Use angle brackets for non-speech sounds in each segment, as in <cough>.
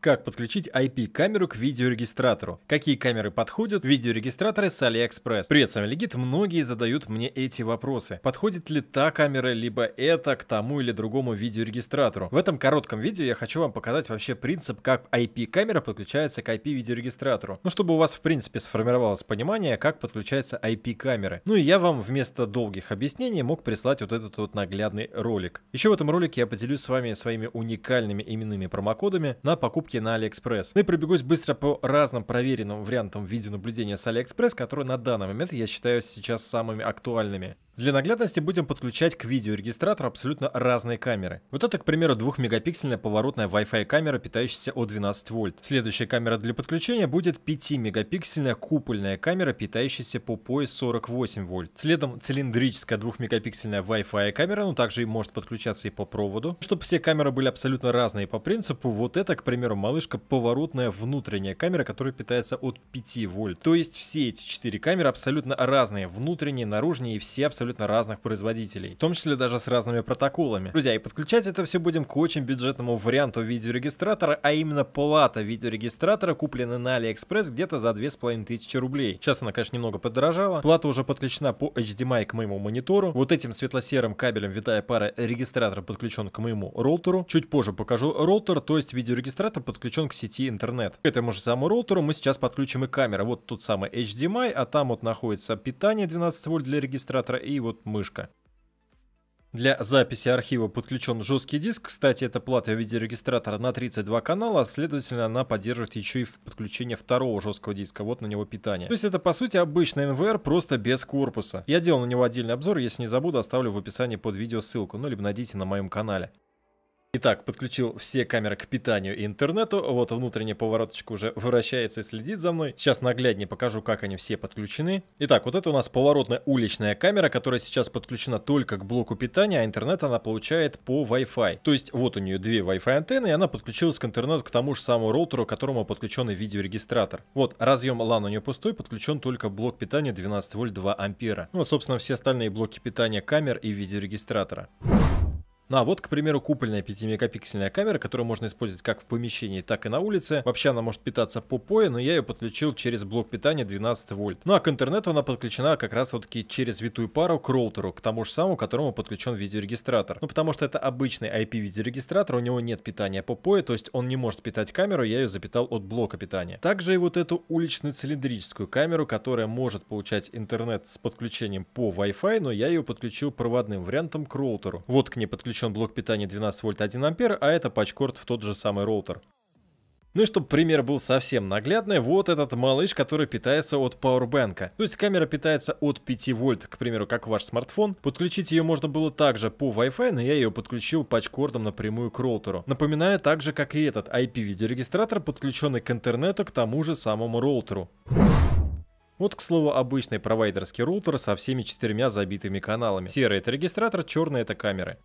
Как подключить IP-камеру к видеорегистратору? Какие камеры подходят? Видеорегистраторы с AliExpress. Привет, с вами Легит. Многие задают мне эти вопросы. Подходит ли та камера, либо это к тому или другому видеорегистратору? В этом коротком видео я хочу вам показать вообще принцип, как IP-камера подключается к IP-видеорегистратору. Ну, чтобы у вас в принципе сформировалось понимание, как подключается IP-камеры. Ну и я вам вместо долгих объяснений мог прислать вот этот вот наглядный ролик. Еще в этом ролике я поделюсь с вами своими уникальными именными промокодами на покупку покупки на Алиэкспресс. Ну и пробегусь быстро по разным проверенным вариантам в виде наблюдения с Алиэкспресс, которые на данный момент я считаю сейчас самыми актуальными. Для наглядности будем подключать к видеорегистратору абсолютно разные камеры. Вот это, к примеру, 2-мегапиксельная поворотная Wi-Fi камера, питающаяся от 12 вольт. Следующая камера для подключения будет 5-мегапиксельная купольная камера, питающаяся по пояс 48 вольт. Следом цилиндрическая 2-мегапиксельная Wi-Fi камера, но ну, также и может подключаться и по проводу. Чтобы все камеры были абсолютно разные по принципу, вот это, к примеру, малышка поворотная внутренняя камера, которая питается от 5 вольт. То есть все эти четыре камеры абсолютно разные, внутренние, наружные и все абсолютно абсолютно разных производителей, в том числе даже с разными протоколами. Друзья, и подключать это все будем к очень бюджетному варианту видеорегистратора, а именно плата видеорегистратора, куплена на Алиэкспресс где-то за 2500 рублей. Сейчас она, конечно, немного подорожала. Плата уже подключена по HDMI к моему монитору. Вот этим светло-серым кабелем витая пара регистратора подключен к моему роутеру. Чуть позже покажу роутер, то есть видеорегистратор подключен к сети интернет. К этому же самому роутеру мы сейчас подключим и камеру. Вот тут самый HDMI, а там вот находится питание 12 вольт для регистратора и вот мышка. Для записи архива подключен жесткий диск. Кстати, это плата видеорегистратора на 32 канала, следовательно, она поддерживает еще и подключение второго жесткого диска. Вот на него питание. То есть это, по сути, обычный НВР, просто без корпуса. Я делал на него отдельный обзор, если не забуду, оставлю в описании под видео ссылку, ну, либо найдите на моем канале. Итак, подключил все камеры к питанию и интернету. Вот внутренняя повороточка уже вращается и следит за мной. Сейчас нагляднее покажу, как они все подключены. Итак, вот это у нас поворотная уличная камера, которая сейчас подключена только к блоку питания, а интернет она получает по Wi-Fi. То есть вот у нее две Wi-Fi антенны, и она подключилась к интернету к тому же самому роутеру, к которому подключен и видеорегистратор. Вот, разъем LAN у нее пустой, подключен только блок питания 12 вольт 2 ампера. Ну вот, собственно, все остальные блоки питания камер и видеорегистратора. Ну а вот, к примеру, купольная 5-мегапиксельная камера, которую можно использовать как в помещении, так и на улице. Вообще она может питаться по POE, но я ее подключил через блок питания 12 вольт. Ну а к интернету она подключена как раз вот таки через витую пару к роутеру, к тому же самому, к которому подключен видеорегистратор. Ну потому что это обычный IP-видеорегистратор, у него нет питания по POE, то есть он не может питать камеру, я ее запитал от блока питания. Также и вот эту уличную цилиндрическую камеру, которая может получать интернет с подключением по Wi-Fi, но я ее подключил проводным вариантом к роутеру. Вот к ней подключен подключен блок питания 12 вольт 1 ампер, а это пачкорд в тот же самый роутер. Ну и чтобы пример был совсем наглядный, вот этот малыш, который питается от пауэрбэнка. То есть камера питается от 5 вольт, к примеру, как ваш смартфон. Подключить ее можно было также по Wi-Fi, но я ее подключил пачкордом напрямую к роутеру. Напоминаю, так же как и этот IP-видеорегистратор, подключенный к интернету к тому же самому роутеру. Вот, к слову, обычный провайдерский роутер со всеми четырьмя забитыми каналами. Серый это регистратор, черный это камеры.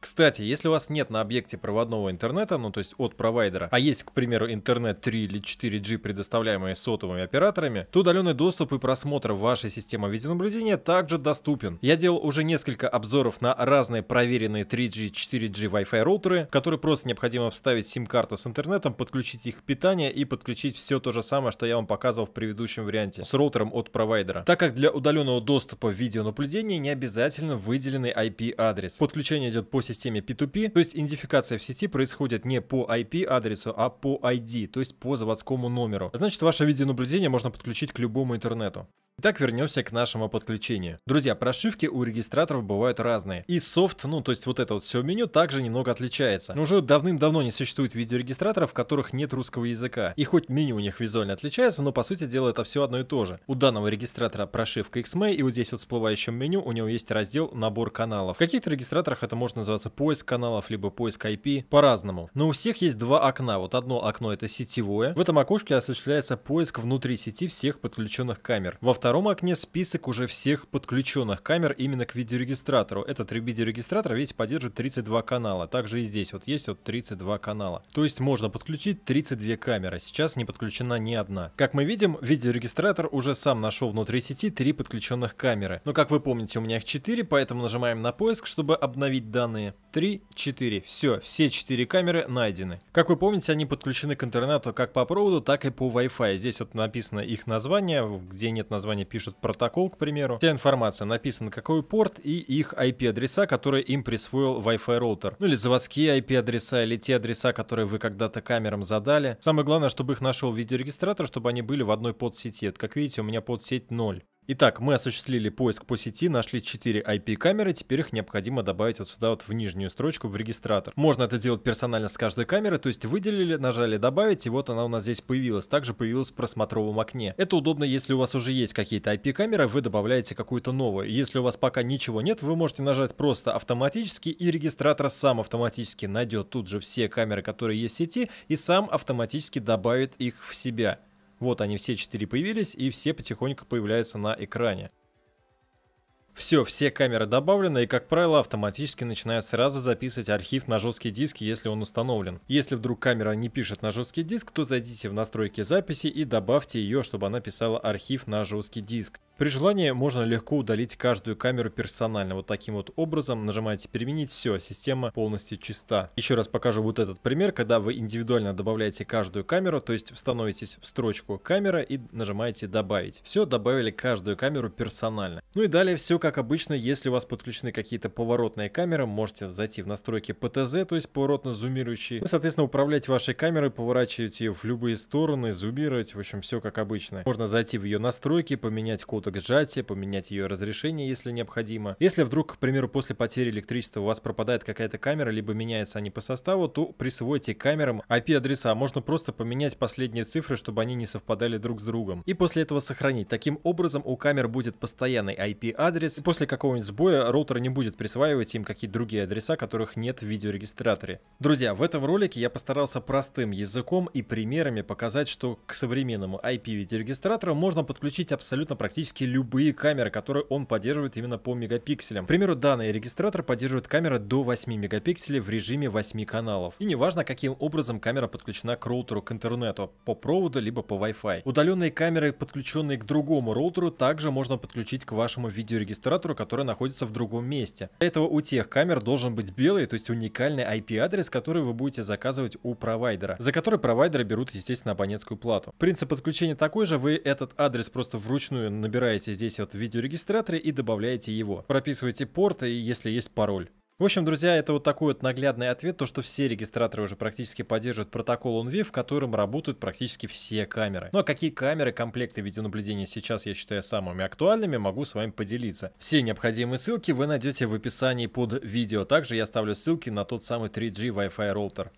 Кстати, если у вас нет на объекте проводного интернета, ну то есть от провайдера, а есть, к примеру, интернет 3 или 4G, предоставляемые сотовыми операторами, то удаленный доступ и просмотр вашей системы видеонаблюдения также доступен. Я делал уже несколько обзоров на разные проверенные 3G, 4G Wi-Fi роутеры, которые просто необходимо вставить сим-карту с интернетом, подключить их питание и подключить все то же самое, что я вам показывал в предыдущем варианте, с роутером от провайдера. Так как для удаленного доступа видеонаблюдения не обязательно выделенный IP-адрес. Подключение идет по системе P2P, то есть идентификация в сети происходит не по IP-адресу, а по ID, то есть по заводскому номеру. Значит, ваше видеонаблюдение можно подключить к любому интернету. Итак, вернемся к нашему подключению. Друзья, прошивки у регистраторов бывают разные. И софт, ну то есть вот это вот все меню, также немного отличается. Но уже давным-давно не существует видеорегистраторов, в которых нет русского языка. И хоть меню у них визуально отличается, но по сути дела это все одно и то же. У данного регистратора прошивка XMay, и вот здесь вот в всплывающем меню у него есть раздел «Набор каналов». В каких-то регистраторах это может называться поиск каналов, либо поиск IP, по-разному. Но у всех есть два окна. Вот одно окно это сетевое. В этом окошке осуществляется поиск внутри сети всех подключенных камер. Во втором втором окне список уже всех подключенных камер именно к видеорегистратору. Этот видеорегистратор весь поддерживает 32 канала. Также и здесь вот есть вот 32 канала. То есть можно подключить 32 камеры. Сейчас не подключена ни одна. Как мы видим, видеорегистратор уже сам нашел внутри сети три подключенных камеры. Но как вы помните, у меня их 4, поэтому нажимаем на поиск, чтобы обновить данные. 3, 4. Все, все 4 камеры найдены. Как вы помните, они подключены к интернету как по проводу, так и по Wi-Fi. Здесь вот написано их название, где нет названия пишут протокол, к примеру. Вся информация написана, какой порт и их IP-адреса, которые им присвоил Wi-Fi роутер. Ну или заводские IP-адреса, или те адреса, которые вы когда-то камерам задали. Самое главное, чтобы их нашел видеорегистратор, чтобы они были в одной подсети. Вот как видите, у меня подсеть 0. Итак, мы осуществили поиск по сети, нашли 4 IP-камеры, теперь их необходимо добавить вот сюда вот в нижнюю строчку в регистратор. Можно это делать персонально с каждой камеры, то есть выделили, нажали добавить, и вот она у нас здесь появилась. Также появилась в просмотровом окне. Это удобно, если у вас уже есть какие-то IP-камеры, вы добавляете какую-то новую. Если у вас пока ничего нет, вы можете нажать просто автоматически, и регистратор сам автоматически найдет тут же все камеры, которые есть в сети, и сам автоматически добавит их в себя. Вот они все четыре появились, и все потихоньку появляются на экране. Все, все камеры добавлены, и, как правило, автоматически начинает сразу записывать архив на жесткий диск, если он установлен. Если вдруг камера не пишет на жесткий диск, то зайдите в настройки записи и добавьте ее, чтобы она писала архив на жесткий диск. При желании можно легко удалить каждую камеру персонально. Вот таким вот образом нажимаете «Переменить», все, система полностью чиста. Еще раз покажу вот этот пример, когда вы индивидуально добавляете каждую камеру, то есть становитесь в строчку «Камера» и нажимаете «Добавить». Все, добавили каждую камеру персонально. Ну и далее все как как обычно, если у вас подключены какие-то поворотные камеры, можете зайти в настройки ПТЗ, то есть поворотно зумирующий. И, соответственно, управлять вашей камерой, поворачивать ее в любые стороны, зумировать, в общем, все как обычно. Можно зайти в ее настройки, поменять кодек сжатия, поменять ее разрешение, если необходимо. Если вдруг, к примеру, после потери электричества у вас пропадает какая-то камера, либо меняется они по составу, то присвойте камерам IP-адреса. Можно просто поменять последние цифры, чтобы они не совпадали друг с другом. И после этого сохранить. Таким образом, у камер будет постоянный IP-адрес, После какого-нибудь сбоя роутер не будет присваивать им какие-то другие адреса, которых нет в видеорегистраторе. Друзья, в этом ролике я постарался простым языком и примерами показать, что к современному IP-видеорегистратору можно подключить абсолютно практически любые камеры, которые он поддерживает именно по мегапикселям. К примеру, данный регистратор поддерживает камеры до 8 мегапикселей в режиме 8 каналов. И неважно, каким образом камера подключена к роутеру к интернету, по проводу либо по Wi-Fi. Удаленные камеры, подключенные к другому роутеру, также можно подключить к вашему видеорегистратору администратору, который находится в другом месте. Для этого у тех камер должен быть белый, то есть уникальный IP-адрес, который вы будете заказывать у провайдера, за который провайдеры берут, естественно, абонентскую плату. Принцип подключения такой же, вы этот адрес просто вручную набираете здесь вот в видеорегистраторе и добавляете его. Прописываете порт и если есть пароль. В общем, друзья, это вот такой вот наглядный ответ, то, что все регистраторы уже практически поддерживают протокол OnView, в котором работают практически все камеры. Ну а какие камеры, комплекты видеонаблюдения сейчас я считаю самыми актуальными, могу с вами поделиться. Все необходимые ссылки вы найдете в описании под видео. Также я оставлю ссылки на тот самый 3G Wi-Fi роутер.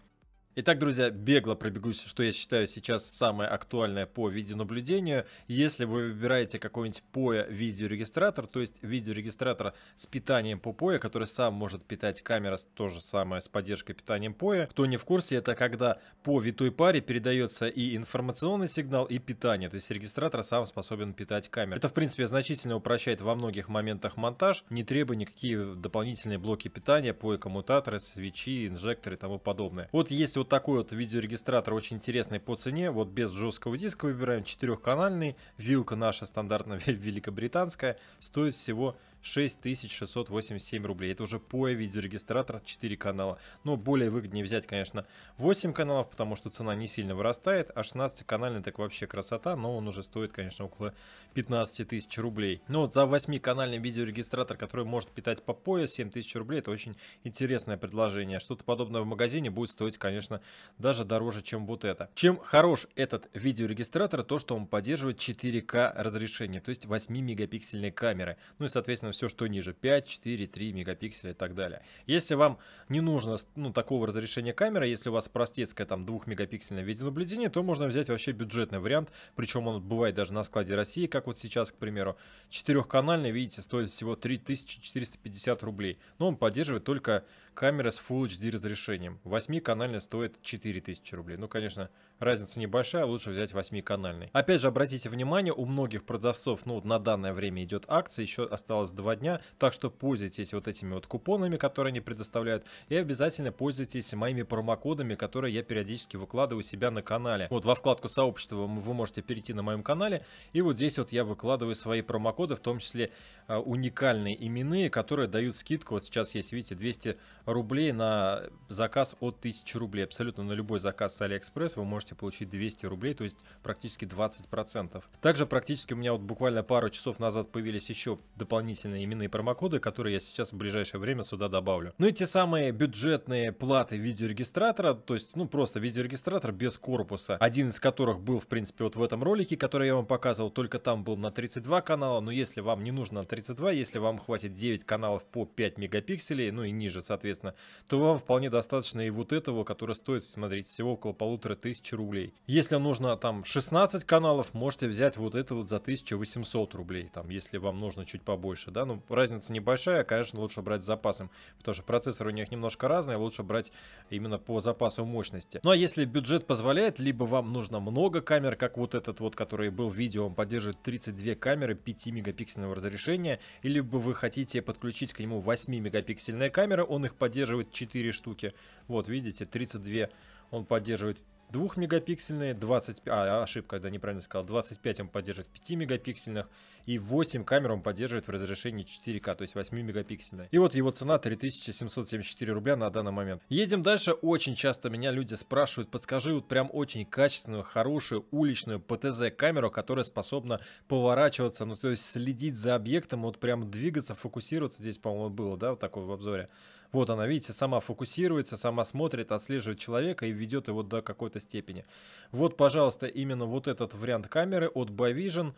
Итак, друзья, бегло пробегусь, что я считаю сейчас самое актуальное по видеонаблюдению. Если вы выбираете какой-нибудь POE видеорегистратор, то есть видеорегистратор с питанием по POE, который сам может питать камера, то же самое с поддержкой питанием POE. Кто не в курсе, это когда по витой паре передается и информационный сигнал, и питание. То есть регистратор сам способен питать камеру. Это, в принципе, значительно упрощает во многих моментах монтаж, не требуя никакие дополнительные блоки питания, POE-коммутаторы, свечи, инжекторы и тому подобное. Вот если вот такой вот видеорегистратор очень интересный по цене. Вот без жесткого диска выбираем четырехканальный. Вилка наша стандартная <laughs> великобританская. Стоит всего 6687 рублей. Это уже POE видеорегистратор 4 канала. Но более выгоднее взять, конечно, 8 каналов, потому что цена не сильно вырастает. А 16-канальный так вообще красота, но он уже стоит, конечно, около 15 тысяч рублей. Но вот за 8-канальный видеорегистратор, который может питать по POE 7 тысяч рублей, это очень интересное предложение. Что-то подобное в магазине будет стоить, конечно, даже дороже, чем вот это. Чем хорош этот видеорегистратор, то что он поддерживает 4К разрешение, то есть 8-мегапиксельные камеры. Ну и, соответственно, соответственно, все, что ниже, 5, 4, 3 мегапикселя и так далее. Если вам не нужно ну, такого разрешения камеры, если у вас простецкая там 2-мегапиксельное видеонаблюдение, то можно взять вообще бюджетный вариант, причем он бывает даже на складе России, как вот сейчас, к примеру. Четырехканальный, видите, стоит всего 3450 рублей, но он поддерживает только Камера с Full HD разрешением. 8-канальная стоит 4000 рублей. Ну, конечно, разница небольшая, лучше взять 8-канальный. Опять же, обратите внимание, у многих продавцов, ну, на данное время идет акция, еще осталось 2 дня, так что пользуйтесь вот этими вот купонами, которые они предоставляют, и обязательно пользуйтесь моими промокодами, которые я периодически выкладываю у себя на канале. Вот во вкладку сообщества вы можете перейти на моем канале, и вот здесь вот я выкладываю свои промокоды, в том числе а, уникальные именные, которые дают скидку, вот сейчас есть, видите, 200 рублей на заказ от 1000 рублей. Абсолютно на любой заказ с Алиэкспресс вы можете получить 200 рублей, то есть практически 20%. Также практически у меня вот буквально пару часов назад появились еще дополнительные именные промокоды, которые я сейчас в ближайшее время сюда добавлю. Ну и те самые бюджетные платы видеорегистратора, то есть ну просто видеорегистратор без корпуса, один из которых был в принципе вот в этом ролике, который я вам показывал, только там был на 32 канала, но если вам не нужно на 32, если вам хватит 9 каналов по 5 мегапикселей, ну и ниже соответственно, соответственно, то вам вполне достаточно и вот этого, который стоит, смотрите, всего около полутора тысячи рублей. Если нужно там 16 каналов, можете взять вот это вот за 1800 рублей, там, если вам нужно чуть побольше, да, ну, разница небольшая, конечно, лучше брать с запасом, потому что процессоры у них немножко разные, лучше брать именно по запасу мощности. Ну, а если бюджет позволяет, либо вам нужно много камер, как вот этот вот, который был в видео, он поддерживает 32 камеры 5-мегапиксельного разрешения, или бы вы хотите подключить к нему 8-мегапиксельная камеры, он их поддерживает 4 штуки. Вот, видите, 32 он поддерживает 2 мегапиксельные, 20, а, ошибка, да, неправильно сказал, 25 он поддерживает 5 мегапиксельных, и 8 камер он поддерживает в разрешении 4К, то есть 8 мегапиксельная. И вот его цена 3774 рубля на данный момент. Едем дальше, очень часто меня люди спрашивают, подскажи вот прям очень качественную, хорошую, уличную ПТЗ камеру, которая способна поворачиваться, ну то есть следить за объектом, вот прям двигаться, фокусироваться, здесь, по-моему, было, да, вот такое в обзоре. Вот она, видите, сама фокусируется, сама смотрит, отслеживает человека и ведет его до какой-то степени. Вот, пожалуйста, именно вот этот вариант камеры от ByVision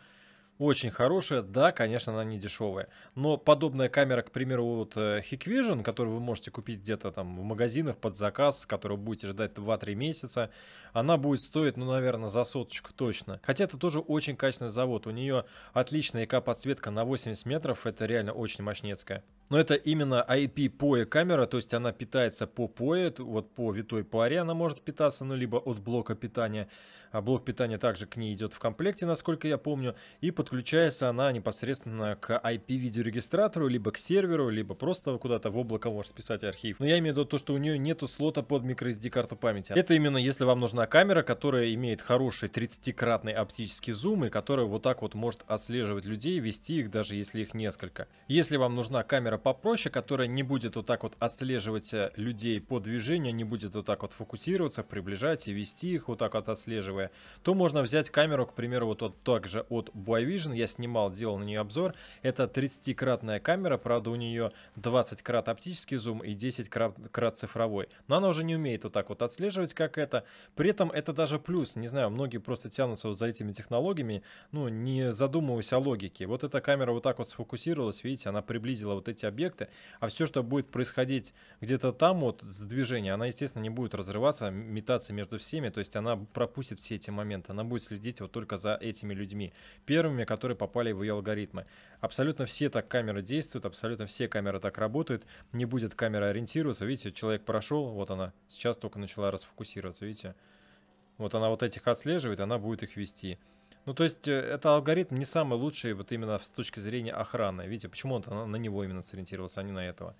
очень хорошая. Да, конечно, она не дешевая. Но подобная камера, к примеру, вот э, Hikvision, которую вы можете купить где-то там в магазинах под заказ, которую будете ждать 2-3 месяца, она будет стоить, ну, наверное, за соточку точно. Хотя это тоже очень качественный завод. У нее отличная ЭК-подсветка на 80 метров. Это реально очень мощнецкая. Но это именно IP POE камера, то есть она питается по POE, вот по витой паре она может питаться, ну, либо от блока питания. А Блок питания также к ней идет в комплекте, насколько я помню. И подключается она непосредственно к IP-видеорегистратору, либо к серверу, либо просто куда-то в облако может писать архив. Но я имею в виду то, что у нее нету слота под microSD карту памяти. Это именно если вам нужна камера, которая имеет хороший 30-кратный оптический зум и которая вот так вот может отслеживать людей, вести их даже если их несколько. Если вам нужна камера попроще, которая не будет вот так вот отслеживать э, людей по движению, не будет вот так вот фокусироваться, приближать и вести их вот так вот отслеживая, первое, то можно взять камеру, к примеру, вот вот также от Boyvision, я снимал, делал на нее обзор, это 30-кратная камера, правда у нее 20 крат оптический зум и 10 крат, крат цифровой, но она уже не умеет вот так вот отслеживать, как это, при этом это даже плюс, не знаю, многие просто тянутся вот за этими технологиями, ну, не задумываясь о логике, вот эта камера вот так вот сфокусировалась, видите, она приблизила вот эти объекты, а все, что будет происходить где-то там вот с движение, она, естественно, не будет разрываться, метаться между всеми, то есть она пропустит все все эти моменты. Она будет следить вот только за этими людьми, первыми, которые попали в ее алгоритмы. Абсолютно все так камеры действуют, абсолютно все камеры так работают. Не будет камера ориентироваться. Видите, человек прошел, вот она. Сейчас только начала расфокусироваться, видите. Вот она вот этих отслеживает, она будет их вести. Ну, то есть, э, это алгоритм не самый лучший вот именно с точки зрения охраны. Видите, почему он на него именно сориентировался, а не на этого.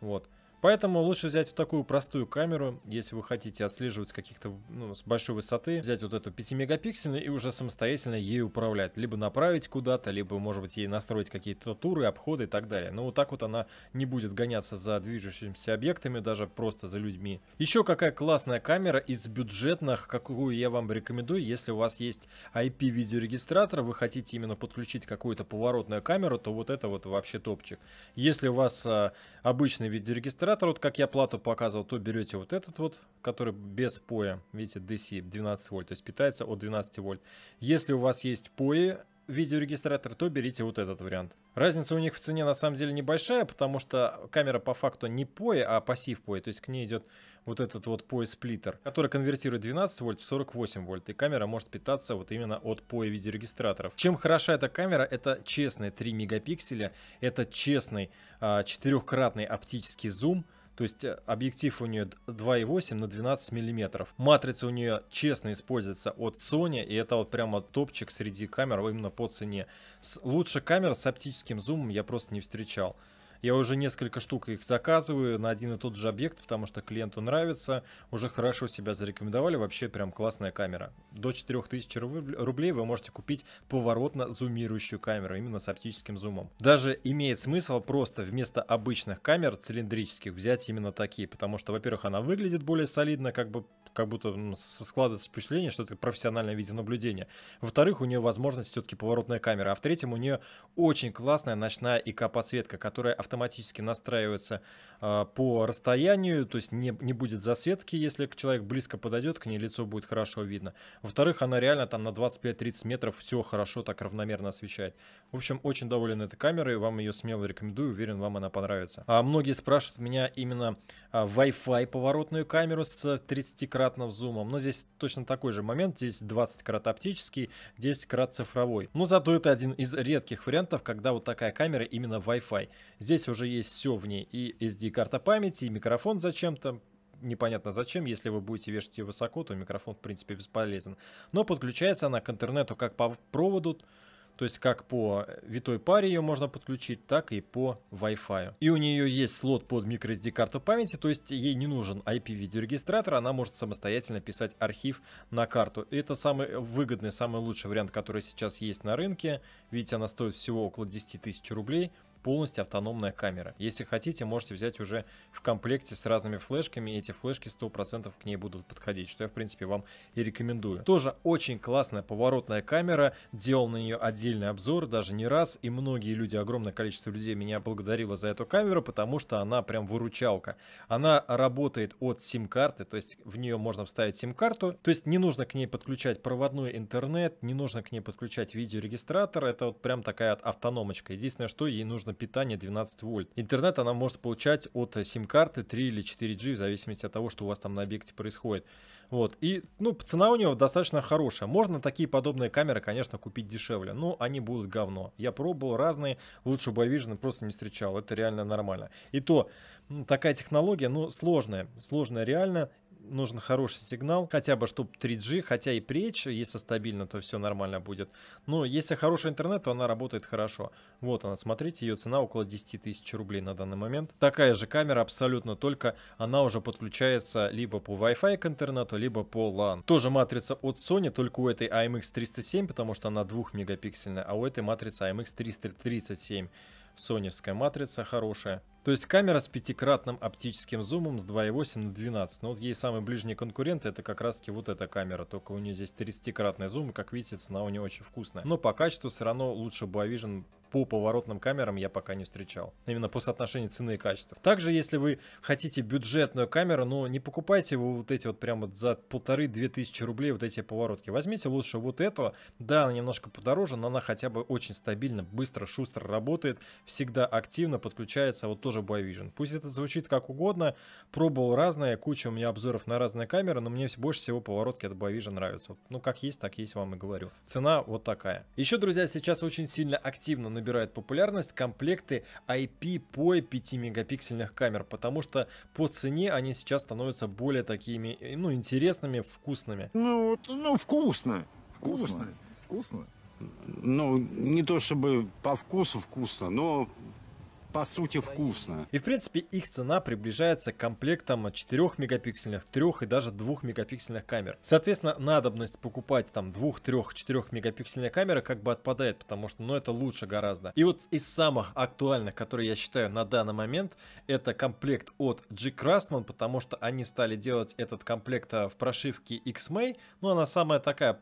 Вот. Поэтому лучше взять вот такую простую камеру, если вы хотите отслеживать с каких-то, ну, с большой высоты, взять вот эту 5-мегапиксельную и уже самостоятельно ей управлять. Либо направить куда-то, либо, может быть, ей настроить какие-то туры, обходы и так далее. Но вот так вот она не будет гоняться за движущимися объектами, даже просто за людьми. Еще какая классная камера из бюджетных, какую я вам рекомендую, если у вас есть IP-видеорегистратор, вы хотите именно подключить какую-то поворотную камеру, то вот это вот вообще топчик. Если у вас а, обычный видеорегистратор, вот как я плату показывал, то берете вот этот вот, который без поя, видите, DC 12 вольт, то есть питается от 12 вольт. Если у вас есть пои, видеорегистратор, то берите вот этот вариант. Разница у них в цене на самом деле небольшая, потому что камера по факту не POE, а пассив POE, то есть к ней идет вот этот вот POE сплиттер, который конвертирует 12 вольт в 48 вольт, и камера может питаться вот именно от POE видеорегистраторов. Чем хороша эта камера, это честные 3 мегапикселя, это честный а, четырехкратный оптический зум, то есть э, объектив у нее 2,8 на 12 миллиметров. Матрица у нее честно используется от Sony, и это вот прямо топчик среди камер именно по цене. Лучше камера с оптическим зумом я просто не встречал. Я уже несколько штук их заказываю на один и тот же объект, потому что клиенту нравится. Уже хорошо себя зарекомендовали. Вообще прям классная камера. До 4000 рублей вы можете купить поворотно зумирующую камеру, именно с оптическим зумом. Даже имеет смысл просто вместо обычных камер цилиндрических взять именно такие, потому что, во-первых, она выглядит более солидно, как бы как будто складывается впечатление, что это профессиональное видеонаблюдение. Во-вторых, у нее возможность все-таки поворотная камера. А в-третьем, у нее очень классная ночная ИК-подсветка, которая автоматически настраивается а, по расстоянию, то есть не, не будет засветки, если человек близко подойдет, к ней лицо будет хорошо видно. Во-вторых, она реально там на 25-30 метров все хорошо так равномерно освещает. В общем, очень доволен этой камерой, вам ее смело рекомендую, уверен, вам она понравится. А многие спрашивают меня именно а, Wi-Fi поворотную камеру с 30-кратным зумом, но здесь точно такой же момент, здесь 20 крат оптический, 10 крат цифровой. Но зато это один из редких вариантов, когда вот такая камера именно Wi-Fi. Здесь здесь уже есть все в ней. И SD-карта памяти, и микрофон зачем-то. Непонятно зачем, если вы будете вешать ее высоко, то микрофон в принципе бесполезен. Но подключается она к интернету как по проводу, то есть как по витой паре ее можно подключить, так и по Wi-Fi. И у нее есть слот под microSD карту памяти, то есть ей не нужен IP видеорегистратор, она может самостоятельно писать архив на карту. И это самый выгодный, самый лучший вариант, который сейчас есть на рынке. Видите, она стоит всего около 10 тысяч рублей полностью автономная камера. Если хотите, можете взять уже в комплекте с разными флешками, эти флешки 100% к ней будут подходить, что я в принципе вам и рекомендую. Тоже очень классная поворотная камера, делал на нее отдельный обзор даже не раз, и многие люди, огромное количество людей меня благодарило за эту камеру, потому что она прям выручалка. Она работает от сим-карты, то есть в нее можно вставить сим-карту, то есть не нужно к ней подключать проводной интернет, не нужно к ней подключать видеорегистратор, это вот прям такая автономочка. Единственное, что ей нужно питание 12 вольт. Интернет она может получать от э, сим-карты 3 или 4G, в зависимости от того, что у вас там на объекте происходит. Вот. И, ну, цена у него достаточно хорошая. Можно такие подобные камеры, конечно, купить дешевле, но они будут говно. Я пробовал разные, лучше Байвижн просто не встречал. Это реально нормально. И то, такая технология, ну, сложная. Сложная реально нужен хороший сигнал, хотя бы чтобы 3G, хотя и пречь, если стабильно, то все нормально будет. Но если хороший интернет, то она работает хорошо. Вот она, смотрите, ее цена около 10 тысяч рублей на данный момент. Такая же камера абсолютно, только она уже подключается либо по Wi-Fi к интернету, либо по LAN. Тоже матрица от Sony, только у этой AMX 307, потому что она 2 мегапиксельная, а у этой матрица AMX 337. Соневская матрица хорошая. То есть камера с пятикратным оптическим зумом с 2.8 на 12. Но ну, вот ей самый ближний конкурент это как раз таки вот эта камера. Только у нее здесь 30-кратный зум, и как видите, цена у нее очень вкусная. Но по качеству все равно лучше Boavision по поворотным камерам я пока не встречал. Именно по соотношению цены и качества. Также, если вы хотите бюджетную камеру, но не покупайте вы вот эти вот прямо за полторы-две тысячи рублей вот эти поворотки. Возьмите лучше вот эту. Да, она немножко подороже, но она хотя бы очень стабильно, быстро, шустро работает. Всегда активно подключается вот тоже BuyVision. Пусть это звучит как угодно. Пробовал разное, куча у меня обзоров на разные камеры, но мне больше всего поворотки от BuyVision нравятся. Ну, как есть, так есть, вам и говорю. Цена вот такая. Еще, друзья, сейчас очень сильно активно набирается набирают популярность комплекты IP по 5-мегапиксельных камер, потому что по цене они сейчас становятся более такими, э, ну, интересными, вкусными. Ну, ну вкусно. Вкусно. Вкусно. вкусно. Ну, не то чтобы по вкусу вкусно, но по сути вкусно. И в принципе их цена приближается к комплектам 4 мегапиксельных, 3 и даже 2 мегапиксельных камер. Соответственно, надобность покупать там 2, 3, 4 мегапиксельные камеры как бы отпадает, потому что ну это лучше гораздо. И вот из самых актуальных, которые я считаю на данный момент, это комплект от G Craftsman, потому что они стали делать этот комплект э, в прошивке x XMay, но ну, она самая такая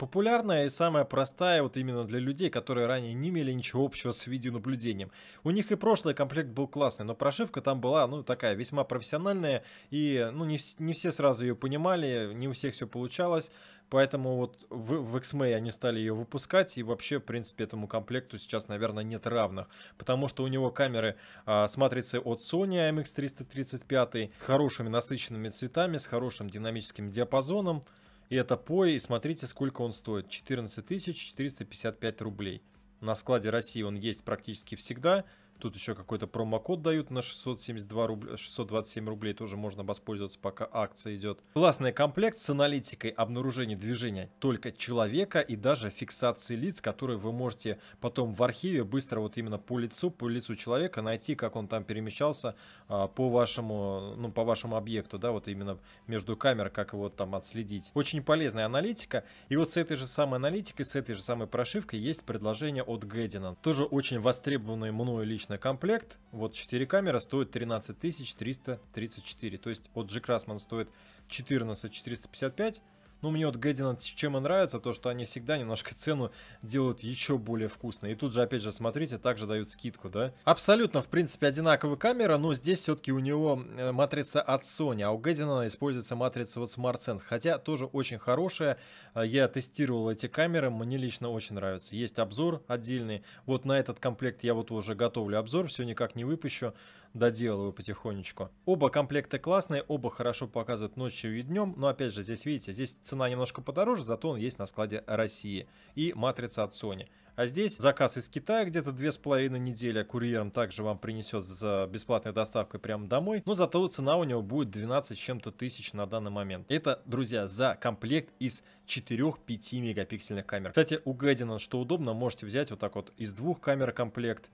Популярная и самая простая вот именно для людей, которые ранее не имели ничего общего с видеонаблюдением. У них и прошлый комплект был классный, но прошивка там была, ну, такая весьма профессиональная, и, ну, не, не все сразу ее понимали, не у всех все получалось, поэтому вот в, в XMay они стали ее выпускать, и вообще, в принципе, этому комплекту сейчас, наверное, нет равных, потому что у него камеры а, с матрицей от Sony AMX335, с хорошими насыщенными цветами, с хорошим динамическим диапазоном, и это пой, и смотрите, сколько он стоит. 14 455 рублей. На складе России он есть практически всегда. Тут еще какой-то промокод дают на 672 рубля, 627 рублей, тоже можно воспользоваться, пока акция идет. Классный комплект с аналитикой обнаружения движения только человека и даже фиксации лиц, которые вы можете потом в архиве быстро вот именно по лицу, по лицу человека найти, как он там перемещался а, по вашему, ну, по вашему объекту, да, вот именно между камер, как его там отследить. Очень полезная аналитика. И вот с этой же самой аналитикой, с этой же самой прошивкой есть предложение от Гэддина. Тоже очень востребованный мною лично Обычно комплект, вот 4 камеры стоит 13 334. То есть от G Craftsman стоит 14 455. Ну, мне вот Гэддина чем и нравится, то, что они всегда немножко цену делают еще более вкусно И тут же, опять же, смотрите, также дают скидку, да? Абсолютно, в принципе, одинаковая камера, но здесь все-таки у него э, матрица от Sony, а у Гэддина используется матрица вот SmartSense, хотя тоже очень хорошая. А, я тестировал эти камеры, мне лично очень нравится. Есть обзор отдельный. Вот на этот комплект я вот уже готовлю обзор, все никак не выпущу, доделываю потихонечку. Оба комплекта классные, оба хорошо показывают ночью и днем, но опять же здесь видите, здесь цена немножко подороже, зато он есть на складе России и матрица от Sony. А здесь заказ из Китая где-то две с половиной недели, а курьером также вам принесет за бесплатной доставкой прямо домой, но зато цена у него будет 12 чем-то тысяч на данный момент. Это, друзья, за комплект из 4-5 мегапиксельных камер. Кстати, у Гэддинон, что удобно, можете взять вот так вот из двух камер комплект,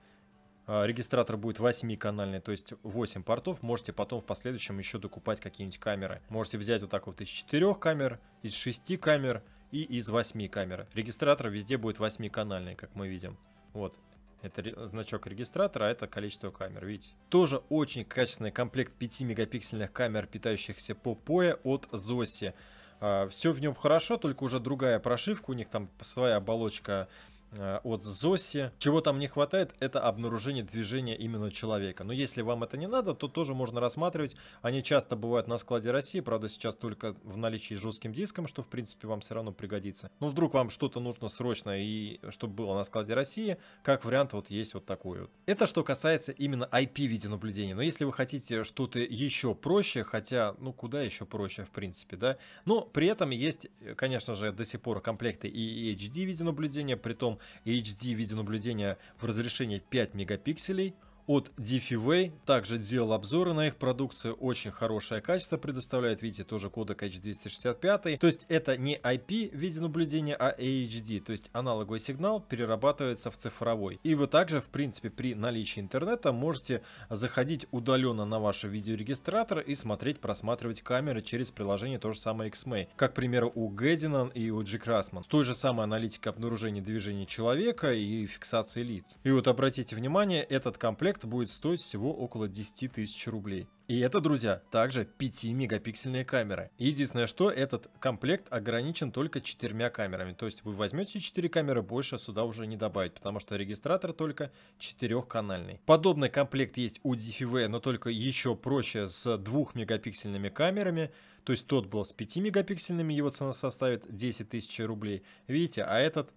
а, Регистратор будет 8-канальный, то есть 8 портов. Можете потом в последующем еще докупать какие-нибудь камеры. Можете взять вот так вот из 4 камер, из 6 камер, и из 8 камер. Регистратор везде будет 8-канальный, как мы видим. Вот, это значок регистратора, а это количество камер, видите? Тоже очень качественный комплект 5-мегапиксельных камер, питающихся по POE от Zosi. А, Все в нем хорошо, только уже другая прошивка, у них там своя оболочка Э, от ЗОСИ. Чего там не хватает, это обнаружение движения именно человека. Но если вам это не надо, то тоже можно рассматривать. Они часто бывают на складе России, правда сейчас только в наличии с жестким диском, что в принципе вам все равно пригодится. Но вдруг вам что-то нужно срочно и чтобы было на складе России, как вариант вот есть вот такой вот. Это что касается именно IP видеонаблюдения. Но если вы хотите что-то еще проще, хотя ну куда еще проще в принципе, да. Но при этом есть, конечно же, до сих пор комплекты и HD видеонаблюдения, при том HD видеонаблюдение в разрешении 5 мегапикселей – от DiffyWay. Также делал обзоры на их продукцию. Очень хорошее качество предоставляет. Видите, тоже кодек H265. То есть это не IP в виде наблюдения, а AHD. То есть аналоговый сигнал перерабатывается в цифровой. И вы также, в принципе, при наличии интернета можете заходить удаленно на ваш видеорегистратор и смотреть, просматривать камеры через приложение то же самое XMay. Как, к примеру, у Гэддинан и у Джи Красман. С той же самой аналитикой обнаружения движения человека и фиксации лиц. И вот обратите внимание, этот комплект комплект будет стоить всего около 10 тысяч рублей. И это, друзья, также 5-мегапиксельные камеры. Единственное, что этот комплект ограничен только 4 камерами. То есть вы возьмете 4 камеры, больше сюда уже не добавить, потому что регистратор только 4-канальный. Подобный комплект есть у DFV, но только еще проще с 2-мегапиксельными камерами. То есть тот был с 5-мегапиксельными, его цена составит 10 тысяч рублей. Видите, а этот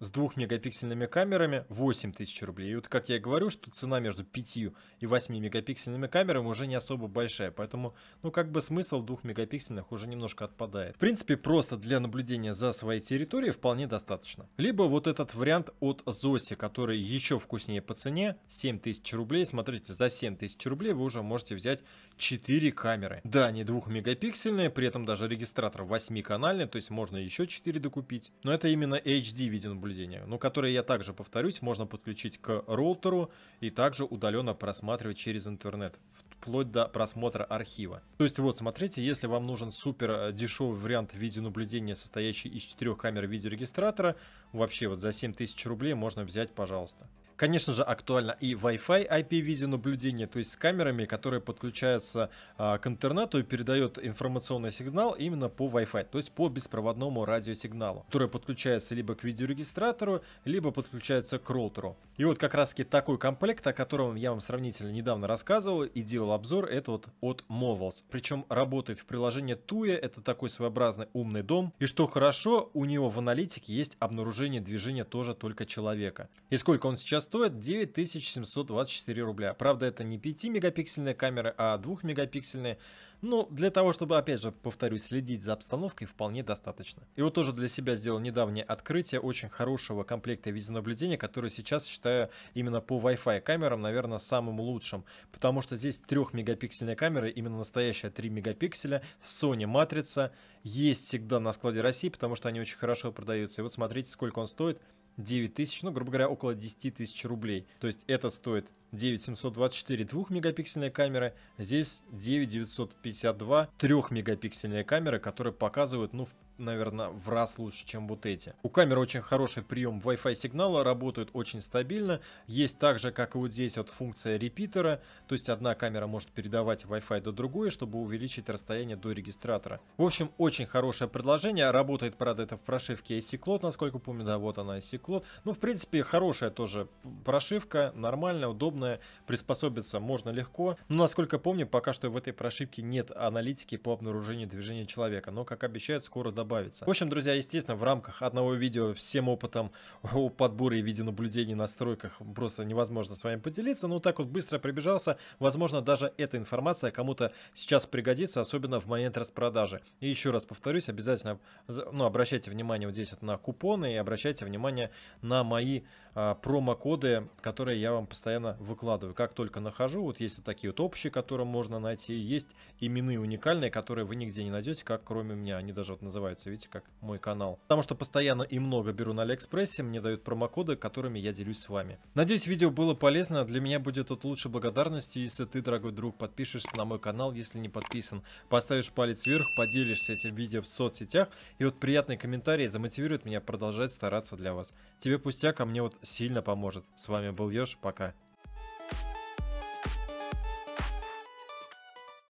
с 2 мегапиксельными камерами 8 тысяч рублей. И вот как я и говорю, что цена между 5 и 8 мегапиксельными камерами уже не особо большая, поэтому ну как бы смысл 2 мегапиксельных уже немножко отпадает. В принципе, просто для наблюдения за своей территорией вполне достаточно. Либо вот этот вариант от Zosi, который еще вкуснее по цене, 7 тысяч рублей. Смотрите, за 7 тысяч рублей вы уже можете взять 4 камеры. Да, не 2 мегапиксельные, при этом даже регистратор 8-канальный, то есть можно еще 4 докупить. Но это именно HD видеонаблюдение наблюдения, но которые, я также повторюсь, можно подключить к роутеру и также удаленно просматривать через интернет, вплоть до просмотра архива. То есть вот, смотрите, если вам нужен супер э, дешевый вариант видеонаблюдения, состоящий из четырех камер видеорегистратора, вообще вот за 7000 рублей можно взять, пожалуйста. Конечно же, актуально и Wi-Fi IP-видеонаблюдение, то есть с камерами, которые подключаются а, к интернету и передают информационный сигнал именно по Wi-Fi, то есть по беспроводному радиосигналу, который подключается либо к видеорегистратору, либо подключается к роутеру. И вот как раз-таки такой комплект, о котором я вам сравнительно недавно рассказывал и делал обзор, это вот от Movals. Причем работает в приложении Tuya, это такой своеобразный умный дом. И что хорошо, у него в аналитике есть обнаружение движения тоже только человека. И сколько он сейчас стоит 9724 рубля. Правда, это не 5-мегапиксельная камера, а 2-мегапиксельная. Но для того, чтобы, опять же, повторюсь, следить за обстановкой, вполне достаточно. И вот тоже для себя сделал недавнее открытие очень хорошего комплекта видеонаблюдения, который сейчас считаю именно по Wi-Fi камерам, наверное, самым лучшим. Потому что здесь 3-мегапиксельная камера, именно настоящая 3 мегапикселя, Sony матрица, есть всегда на складе России, потому что они очень хорошо продаются. И вот смотрите, сколько он стоит – 9 тысяч, ну, грубо говоря, около 10 тысяч рублей. То есть это стоит 9724 2-мегапиксельная камера, здесь 9952 3-мегапиксельная камера, которая показывает, ну, в наверное, в раз лучше, чем вот эти. У камеры очень хороший прием Wi-Fi сигнала, работают очень стабильно. Есть также, как и вот здесь, вот функция репитера, то есть одна камера может передавать Wi-Fi до другой, чтобы увеличить расстояние до регистратора. В общем, очень хорошее предложение, работает, правда, это в прошивке IC-Cloud, насколько помню, да, вот она IC-Cloud. Ну, в принципе, хорошая тоже прошивка, нормальная, удобная, приспособиться можно легко. Но, насколько помню, пока что в этой прошивке нет аналитики по обнаружению движения человека, но, как обещают, скоро добавят добавится. В общем, друзья, естественно, в рамках одного видео всем опытом о подборе и видеонаблюдении на стройках просто невозможно с вами поделиться. Но ну, так вот быстро прибежался. Возможно, даже эта информация кому-то сейчас пригодится, особенно в момент распродажи. И еще раз повторюсь, обязательно ну, обращайте внимание вот здесь вот на купоны и обращайте внимание на мои а, промокоды, которые я вам постоянно выкладываю. Как только нахожу, вот есть вот такие вот общие, которые можно найти, есть именные уникальные, которые вы нигде не найдете, как кроме меня. Они даже вот называются называется, видите, как мой канал. Потому что постоянно и много беру на Алиэкспрессе, мне дают промокоды, которыми я делюсь с вами. Надеюсь, видео было полезно, для меня будет от лучше благодарности, если ты, дорогой друг, подпишешься на мой канал, если не подписан, поставишь палец вверх, поделишься этим видео в соцсетях, и вот приятные комментарии замотивируют меня продолжать стараться для вас. Тебе пустяк, а мне вот сильно поможет. С вами был Ёж, пока.